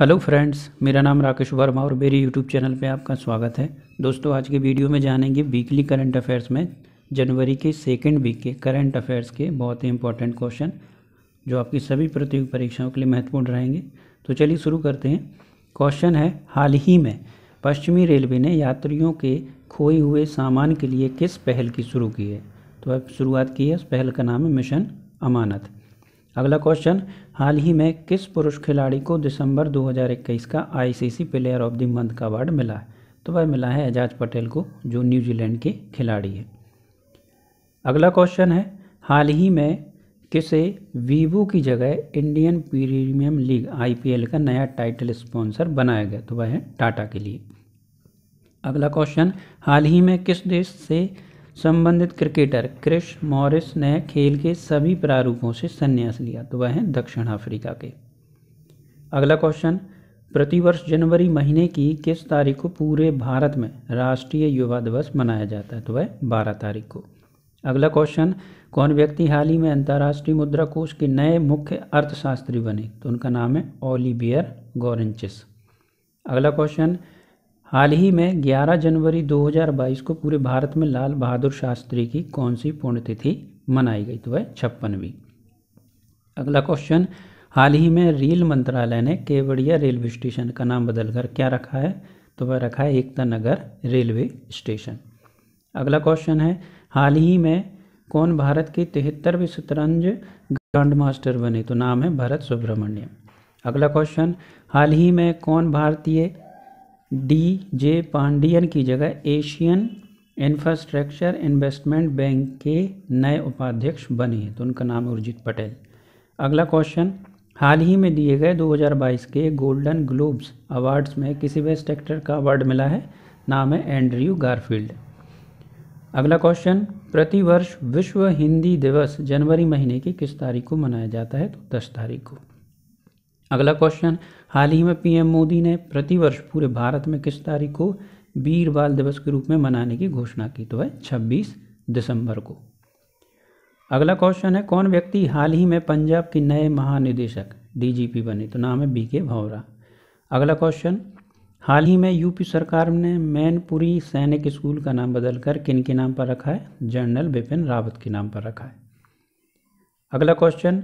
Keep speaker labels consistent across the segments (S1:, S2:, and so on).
S1: hello friends मेरा नाम राकेश वर्मा और मेरे यूट्यूब चैनल पे आपका स्वागत है दोस्तों आज के वीडियो में जानेंगे वीकली करंट अफेयर्स में जनवरी के सेकेंड वीक के करंट अफेयर्स के बहुत ही इंपॉर्टेंट क्वेश्चन जो आपकी सभी प्रतियोगी परीक्षाओं के लिए महत्वपूर्ण रहेंगे तो चलिए शुरू करते हैं क्वेश्चन है हाल ही में पश्चिमी रेलवे ने यात्रियों के खोए हुए सामान के लिए किस पहल की शुरू की है तो अब शुरुआत की है उस पहल का नाम है मिशन अमानत अगला क्वेश्चन हाल ही में किस पुरुष खिलाड़ी को दिसंबर 2021 का ICC player of the month का अवार्ड मिला है तो वह मिला है एजाज पटेल को जो न्यूजीलैंड के खिलाड़ी है अगला क्वेश्चन है हाल ही में किसे वीवो की जगह इंडियन प्रीमियम लीग आईपीएल का नया टाइटल स्पॉन्सर बनाया गया तो वह है टाटा के लिए अगला क्वेश्चन हाल ही में किस देश से संबंधित क्रिकेटर क्रिश मॉरिस ने खेल के सभी प्रारूपों से संन्यास लिया तो वह हैं दक्षिण अफ्रीका के अगला क्वेश्चन प्रतिवर्ष जनवरी महीने की किस तारीख को पूरे भारत में राष्ट्रीय युवा दिवस मनाया जाता है तो वह बारह तारीख को अगला क्वेश्चन कौन व्यक्ति हाल ही में अंतर्राष्ट्रीय मुद्रा कोष के नए मुख्य अर्थशास्त्री बने तो उनका नाम है ओलिबियर गोरेंचिस अगला क्वेश्चन हाल ही में 11 जनवरी 2022 को पूरे भारत में लाल बहादुर शास्त्री की कौन सी पुण्यतिथि मनाई गई तो है छप्पनवीं अगला क्वेश्चन हाल ही में रेल मंत्रालय ने केवड़िया रेलवे स्टेशन का नाम बदलकर क्या रखा है तो वह रखा है एकता नगर रेलवे स्टेशन अगला क्वेश्चन है हाल ही में कौन भारत के तिहत्तरवें शतरंज ग्रांड मास्टर बने तो नाम है भरत सुब्रमण्यम अगला क्वेश्चन हाल ही में कौन भारतीय डी जे पांडियन की जगह एशियन इंफ्रास्ट्रक्चर इन्वेस्टमेंट बैंक के नए उपाध्यक्ष बने तो उनका नाम है उर्जित पटेल अगला क्वेश्चन हाल ही में दिए गए 2022 के गोल्डन ग्लोब्स अवार्ड्स में किसी बेस्ट एक्टर का अवार्ड मिला है नाम है एंड्रयू गारफील्ड अगला क्वेश्चन प्रतिवर्ष विश्व हिंदी दिवस जनवरी महीने की किस तारीख को मनाया जाता है तो दस तारीख को अगला क्वेश्चन हाल ही में पीएम मोदी ने प्रतिवर्ष पूरे भारत में किस तारीख को वीर बाल दिवस के रूप में मनाने की घोषणा की तो है 26 दिसंबर को अगला क्वेश्चन है कौन व्यक्ति हाल ही में पंजाब के नए महानिदेशक डीजीपी बने तो नाम है बी के भावरा अगला क्वेश्चन हाल ही में यूपी सरकार ने मैनपुरी सैनिक स्कूल का नाम बदलकर किन के नाम पर रखा है जनरल बिपिन रावत के नाम पर रखा है अगला क्वेश्चन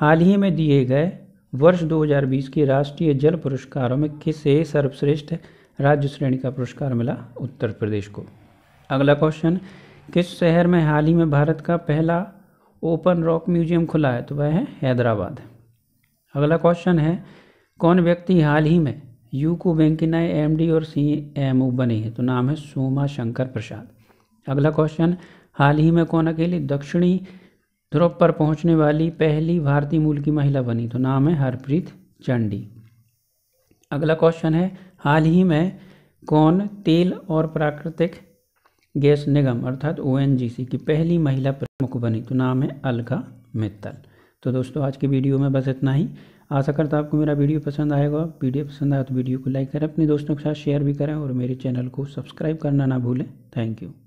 S1: हाल ही में दिए गए वर्ष 2020 के राष्ट्रीय जल पुरस्कारों में किसे सर्वश्रेष्ठ राज्य श्रेणी का पुरस्कार मिला उत्तर प्रदेश को अगला क्वेश्चन किस शहर में हाल ही में भारत का पहला ओपन रॉक म्यूजियम खुला है तो वह है हैदराबाद अगला क्वेश्चन है कौन व्यक्ति हाल ही में यूको बैंक की नए एमडी और सी एम ओ बने हैं तो नाम है सोमा शंकर प्रसाद अगला क्वेश्चन हाल ही में कौन अकेले दक्षिणी ध्रुव पर पहुंचने वाली पहली भारतीय मूल की महिला बनी तो नाम है हरप्रीत चंडी अगला क्वेश्चन है हाल ही में कौन तेल और प्राकृतिक गैस निगम अर्थात ओ की पहली महिला प्रमुख बनी तो नाम है अलका मित्तल तो दोस्तों आज की वीडियो में बस इतना ही आशा करता आपको मेरा वीडियो पसंद आएगा वीडियो पसंद आया तो वीडियो को लाइक करें अपने दोस्तों के साथ शेयर भी करें और मेरे चैनल को सब्सक्राइब करना ना भूलें थैंक यू